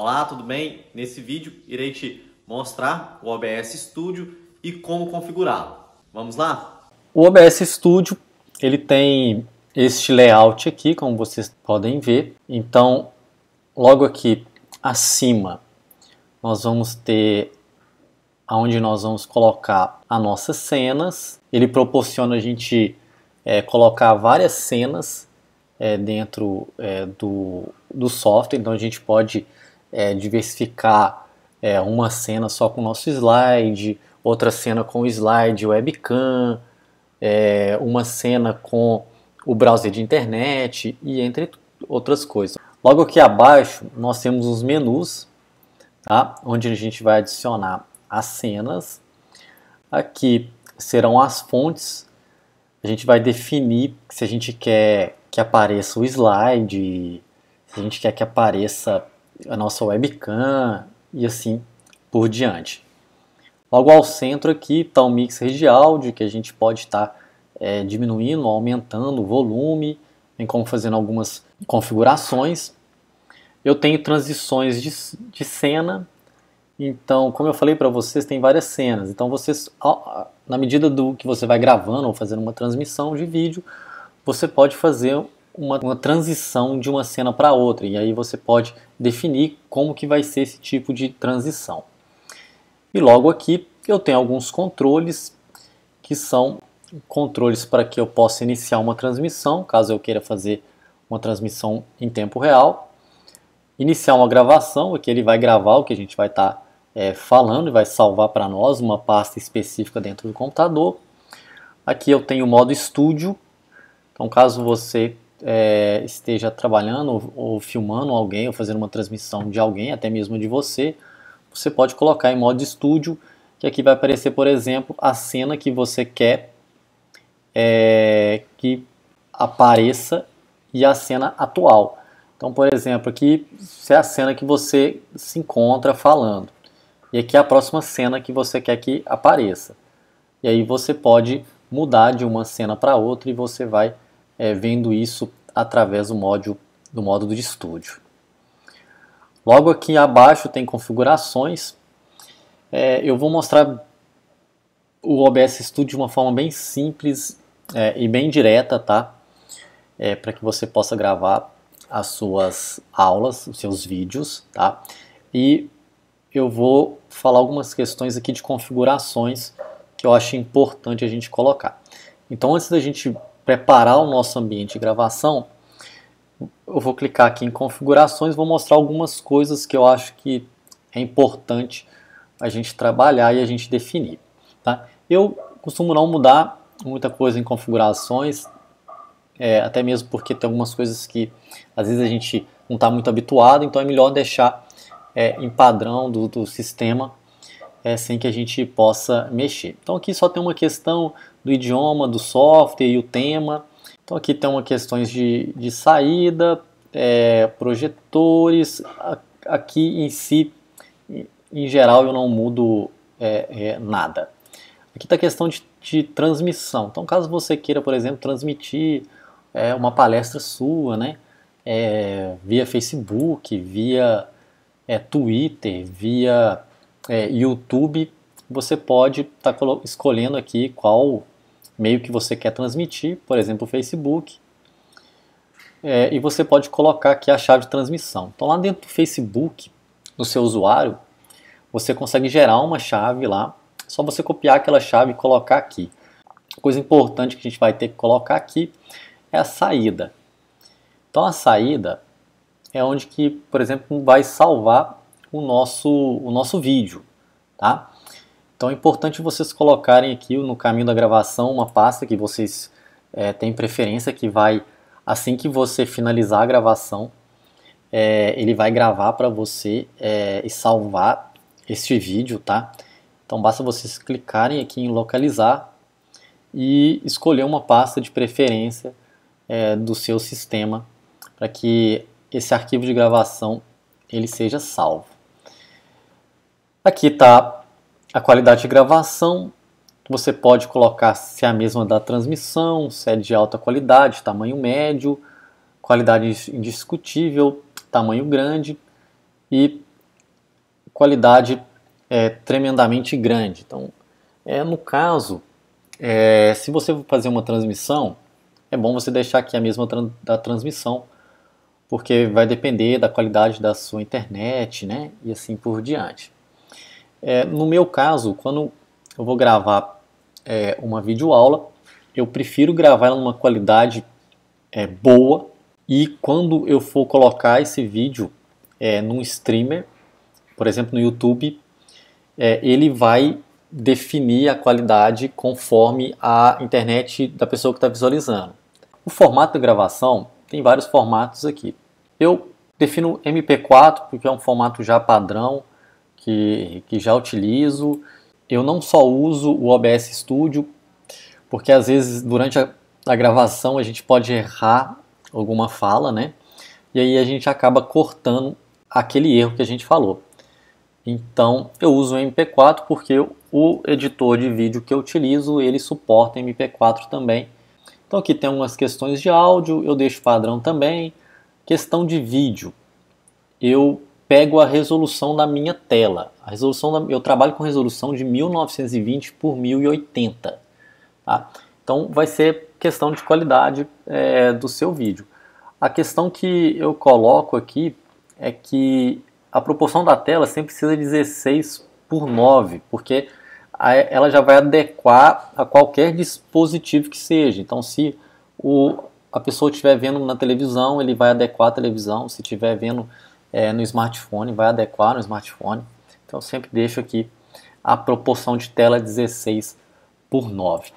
Olá, tudo bem? Nesse vídeo irei te mostrar o OBS Studio e como configurá-lo. Vamos lá? O OBS Studio ele tem este layout aqui, como vocês podem ver. Então, logo aqui acima, nós vamos ter aonde nós vamos colocar as nossas cenas. Ele proporciona a gente é, colocar várias cenas é, dentro é, do, do software, então a gente pode é, diversificar é, uma cena só com o nosso slide, outra cena com o slide webcam, é, uma cena com o browser de internet e entre outras coisas. Logo aqui abaixo nós temos os menus, tá? onde a gente vai adicionar as cenas. Aqui serão as fontes. A gente vai definir se a gente quer que apareça o slide, se a gente quer que apareça a nossa webcam e assim por diante. Logo ao centro aqui está o mixer de áudio que a gente pode estar tá, é, diminuindo, aumentando o volume, bem como fazendo algumas configurações. Eu tenho transições de, de cena, então como eu falei para vocês, tem várias cenas. Então vocês, na medida do que você vai gravando ou fazendo uma transmissão de vídeo, você pode fazer uma, uma transição de uma cena para outra. E aí você pode definir como que vai ser esse tipo de transição. E logo aqui eu tenho alguns controles que são controles para que eu possa iniciar uma transmissão, caso eu queira fazer uma transmissão em tempo real. Iniciar uma gravação, aqui ele vai gravar o que a gente vai estar tá, é, falando e vai salvar para nós uma pasta específica dentro do computador. Aqui eu tenho o modo estúdio, então caso você é, esteja trabalhando ou, ou filmando alguém ou fazendo uma transmissão de alguém, até mesmo de você, você pode colocar em modo estúdio, que aqui vai aparecer, por exemplo, a cena que você quer é, que apareça e a cena atual. Então, por exemplo, aqui é a cena que você se encontra falando. E aqui é a próxima cena que você quer que apareça. E aí você pode mudar de uma cena para outra e você vai é, vendo isso através do módulo do módulo de estúdio. Logo aqui abaixo tem configurações. É, eu vou mostrar o OBS Studio de uma forma bem simples é, e bem direta, tá? É, para que você possa gravar as suas aulas, os seus vídeos, tá? E eu vou falar algumas questões aqui de configurações que eu acho importante a gente colocar. Então, antes da gente preparar o nosso ambiente de gravação, eu vou clicar aqui em configurações, vou mostrar algumas coisas que eu acho que é importante a gente trabalhar e a gente definir. Tá? Eu costumo não mudar muita coisa em configurações, é, até mesmo porque tem algumas coisas que às vezes a gente não está muito habituado, então é melhor deixar é, em padrão do, do sistema é, sem que a gente possa mexer. Então aqui só tem uma questão do idioma, do software e o tema. Então aqui uma questões de, de saída, é, projetores, aqui em si, em geral eu não mudo é, é, nada. Aqui está a questão de, de, transmissão. Então caso você queira, por exemplo, transmitir é, uma palestra sua, né, é, via Facebook, via é, Twitter, via YouTube, você pode estar tá escolhendo aqui qual meio que você quer transmitir, por exemplo, o Facebook, é, e você pode colocar aqui a chave de transmissão. Então lá dentro do Facebook, do seu usuário, você consegue gerar uma chave lá, só você copiar aquela chave e colocar aqui. Coisa importante que a gente vai ter que colocar aqui é a saída. Então a saída é onde que, por exemplo, vai salvar o nosso, o nosso vídeo, tá? Então é importante vocês colocarem aqui no caminho da gravação uma pasta que vocês é, têm preferência, que vai, assim que você finalizar a gravação, é, ele vai gravar para você é, e salvar este vídeo, tá? Então basta vocês clicarem aqui em localizar e escolher uma pasta de preferência é, do seu sistema para que esse arquivo de gravação ele seja salvo. Aqui está a qualidade de gravação, você pode colocar se é a mesma da transmissão, se é de alta qualidade, tamanho médio, qualidade indiscutível, tamanho grande e qualidade é, tremendamente grande. Então, é, no caso, é, se você for fazer uma transmissão, é bom você deixar aqui a mesma tran da transmissão, porque vai depender da qualidade da sua internet, né? E assim por diante. É, no meu caso, quando eu vou gravar é, uma videoaula, eu prefiro gravar ela numa qualidade é, boa e quando eu for colocar esse vídeo é, num streamer, por exemplo no YouTube, é, ele vai definir a qualidade conforme a internet da pessoa que está visualizando. O formato de gravação tem vários formatos aqui. Eu defino MP4 porque é um formato já padrão que, que já utilizo. Eu não só uso o OBS Studio, porque às vezes durante a, a gravação a gente pode errar alguma fala, né? E aí a gente acaba cortando aquele erro que a gente falou. Então eu uso o MP4 porque o editor de vídeo que eu utilizo ele suporta MP4 também. Então aqui tem algumas questões de áudio, eu deixo padrão também. Questão de vídeo, eu pego a resolução da minha tela. A resolução da, eu trabalho com resolução de 1920 por 1080. Tá? Então vai ser questão de qualidade é, do seu vídeo. A questão que eu coloco aqui é que a proporção da tela sempre precisa de 16 por 9, porque ela já vai adequar a qualquer dispositivo que seja. Então, se o, a pessoa estiver vendo na televisão, ele vai adequar a televisão. Se estiver vendo é, no smartphone, vai adequar no smartphone. Então sempre deixo aqui a proporção de tela 16 por 9.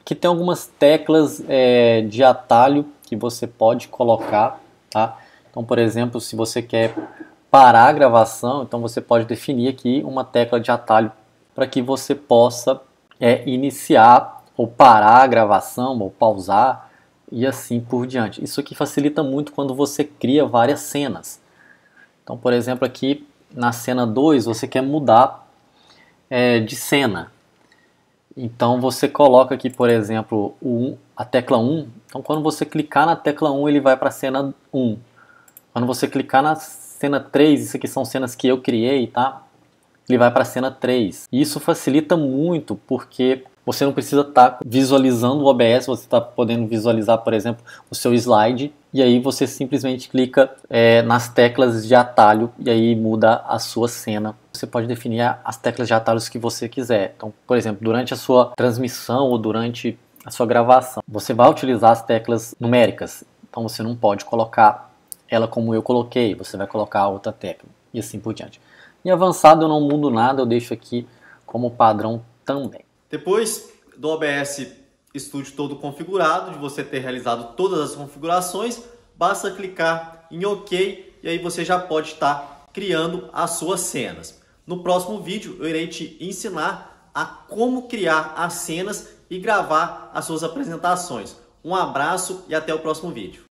Aqui tem algumas teclas é, de atalho que você pode colocar, tá? Então, por exemplo, se você quer parar a gravação, então você pode definir aqui uma tecla de atalho para que você possa é, iniciar ou parar a gravação ou pausar e assim por diante. Isso aqui facilita muito quando você cria várias cenas. Então, por exemplo, aqui na cena 2 você quer mudar é, de cena. Então você coloca aqui, por exemplo, o, a tecla 1. Então quando você clicar na tecla 1, ele vai para a cena 1. Quando você clicar na cena 3, isso aqui são cenas que eu criei, tá? Ele vai para a cena 3. isso facilita muito porque você não precisa estar tá visualizando o OBS, você está podendo visualizar, por exemplo, o seu slide e aí você simplesmente clica é, nas teclas de atalho e aí muda a sua cena. Você pode definir as teclas de atalhos que você quiser. Então, por exemplo, durante a sua transmissão ou durante a sua gravação, você vai utilizar as teclas numéricas. Então você não pode colocar ela como eu coloquei, você vai colocar outra tecla e assim por diante. Em avançado eu não mudo nada, eu deixo aqui como padrão também. Depois do OBS Studio todo configurado, de você ter realizado todas as configurações, basta clicar em OK e aí você já pode estar criando as suas cenas. No próximo vídeo eu irei te ensinar a como criar as cenas e gravar as suas apresentações. Um abraço e até o próximo vídeo.